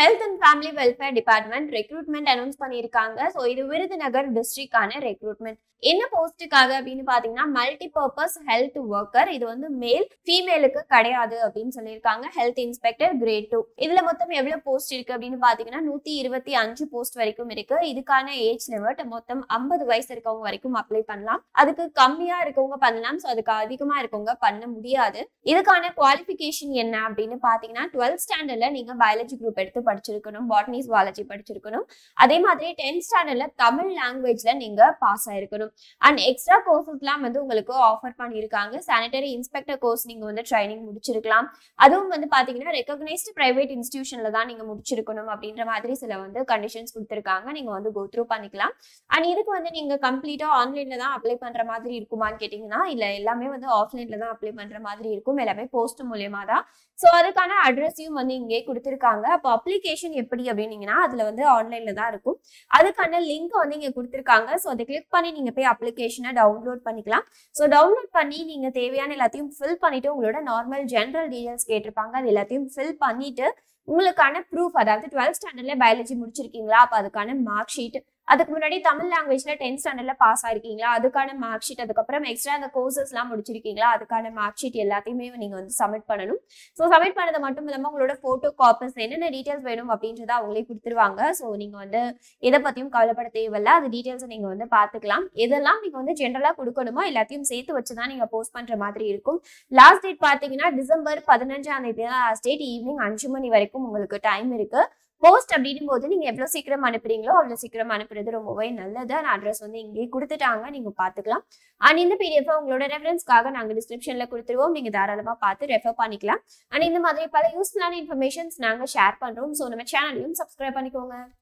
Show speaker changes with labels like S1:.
S1: health and family welfare department recruitment announce பண்ணியிருக்காங்க so இது Virudhunagar டிஸ்ட்ரிக்டான recruitment என்ன போஸ்ட்டுக்காக அப்படின்னு பார்த்தீங்கன்னா மல்டி பர்பஸ் ஹெல்த் ஒர்க்கர் இது வந்து மேல் ஃபீமேலுக்கு கிடையாது அப்படின்னு சொல்லியிருக்காங்க ஹெல்த் இன்ஸ்பெக்டர் கிரேட் டூ இதுல மொத்தம் எவ்வளவு போஸ்ட் இருக்கு அப்படின்னு பாத்தீங்கன்னா நூத்தி இருபத்தி அஞ்சு போஸ்ட் வரைக்கும் இருக்கு இதுக்கான ஏஜ் லிமிட் மொத்தம் ஐம்பது வயசு இருக்கவங்க வரைக்கும் அப்ளை பண்ணலாம் அதுக்கு கம்மியா இருக்கவங்க பண்ணலாம் ஸோ அதுக்கு அதிகமா இருக்கவங்க பண்ண முடியாது இதுக்கான குவாலிபிகேஷன் என்ன அப்படின்னு பாத்தீங்கன்னா டுவெல்த் ஸ்டாண்டர்ட்ல நீங்க பயாலஜி குரூப் எடுத்து படிச்சிருக்கணும் பாட்னி ஜுவாலஜி படிச்சிருக்கணும் அதே மாதிரி டென்த் ஸ்டாண்டர்ட்ல தமிழ் லாங்குவேஜ்ல நீங்க பாஸ் ஆயிருக்கணும் அண்ட் எக்ஸ்ட்ரா கோர்சஸ்லாம் வந்து உங்களுக்கு ஆஃபர் பண்ணியிருக்காங்க சானிடரி இன்ஸ்பெக்டர் கோர்ஸ் நீங்க வந்து ட்ரைனிங் முடிச்சிருக்கலாம் அதுவும் வந்து பாத்தீங்கன்னா ரெக்கக்னைஸ்டு பிரைவேட் இன்ஸ்டியூஷன்ல தான் நீங்க முடிச்சிருக்கணும் அப்படின்ற மாதிரி சில வந்து கண்டிஷன்ஸ் கொடுத்துருக்காங்க நீங்க வந்து கோ த்ரூ பண்ணிக்கலாம் அண்ட் இதுக்கு வந்து நீங்க கம்ப்ளீட்டா ஆன்லைன்ல தான் அப்ளை பண்ற மாதிரி இருக்குமான்னு கேட்டீங்கன்னா இல்ல எல்லாமே வந்து ஆஃப்லைன்ல தான் அப்ளை பண்ற மாதிரி இருக்கும் எல்லாமே போஸ்ட் மூலியமா தான் ஸோ அதுக்கான அட்ரஸையும் வந்து இங்கே கொடுத்துருக்காங்க அப்போ அப்ளை அப்ளிகேஷன் எப்படி அப்படின்னீங்கன்னா அதுல வந்து ஆன்லைன்ல தான் இருக்கும் அதுக்கான லிங்க் வந்து இங்க கொடுத்துருக்காங்க ஸோ அதை கிளிக் பண்ணி நீங்க போய் அப்ளிகேஷனை டவுன்லோட் பண்ணிக்கலாம் ஸோ டவுன்லோட் பண்ணி நீங்க தேவையான எல்லாத்தையும் ஃபில் பண்ணிட்டு உங்களோட நார்மல் ஜென்ரல் டீட்டெயில்ஸ் கேட்டிருப்பாங்க அது எல்லாத்தையும் ஃபில் பண்ணிட்டு உங்களுக்கான ப்ரூஃப் அதாவது டுவெல்த் ஸ்டாண்டர்ட்ல பயாலஜி முடிச்சிருக்கீங்களா அப்போ அதுக்கான மார்க் ஷீட் அதுக்கு முன்னாடி தமிழ் லாங்குவேஜ்ல டென்த் ஸ்டாண்டர்ட்ல பாஸ் ஆயிருக்கீங்களா அதுக்கான மார்க் ஷீட் அதுக்கப்புறம் எக்ஸ்ட்ரா அந்த எல்லாம் முடிச்சிருக்கீங்களா அதுக்கான மார்க் ஷீட் எல்லாத்தையுமே நீங்க வந்து சப்மிட் பண்ணணும் ஸோ சப்மிட் பண்ணது மட்டும் இல்லாமல் உங்களோட போட்டோ காப்பஸ் என்னென்ன டீட்டெயில்ஸ் வேணும் அப்படின்றத அவங்களே கொடுத்துருவாங்க ஸோ நீங்க வந்து எதை பத்தியும் கவலைப்பட தேவையில்ல அது டீட்டெயில்ஸ் நீங்க வந்து பார்த்துக்கலாம் எதெல்லாம் நீங்க வந்து ஜென்ரலா கொடுக்கணுமோ எல்லாத்தையும் சேர்த்து வச்சு தான் நீங்க போஸ்ட் பண்ற மாதிரி இருக்கும் லாஸ்ட் டேட் பாத்தீங்கன்னா டிசம்பர் பதினஞ்சாம் தேதி லாஸ்ட் டேட் ஈவினிங் அஞ்சு மணி வரைக்கும் உங்களுக்கு டைம் இருக்கு போஸ்ட் அப்படின்னும் போது நீங்கள் எவ்வளோ சீக்கிரம் அனுப்புறீங்களோ அவ்வளோ சீக்கிரம் அனுப்புறது ரொம்பவே நல்லது அந்த அட்ரஸ் வந்து இங்கேயே கொடுத்துட்டாங்க நீங்கள் பார்த்துக்கலாம் அண்ட் இந்த பிடிஎஃப் உங்களோட ரெஃபரன்ஸ்க்காக நாங்கள் டிஸ்கிரிப்ஷனில் கொடுத்துருவோம் நீங்கள் தாராளமாக பார்த்து ரெஃபர் பண்ணிக்கலாம் அண்ட் இந்த மாதிரி பல யூஸ்ஃபுல்லான இன்ஃபர்மேஷன்ஸ் நாங்கள் ஷேர் பண்ணுறோம் ஸோ நம்ம சேனலையும் சப்ஸ்கிரைப் பண்ணிக்கோங்க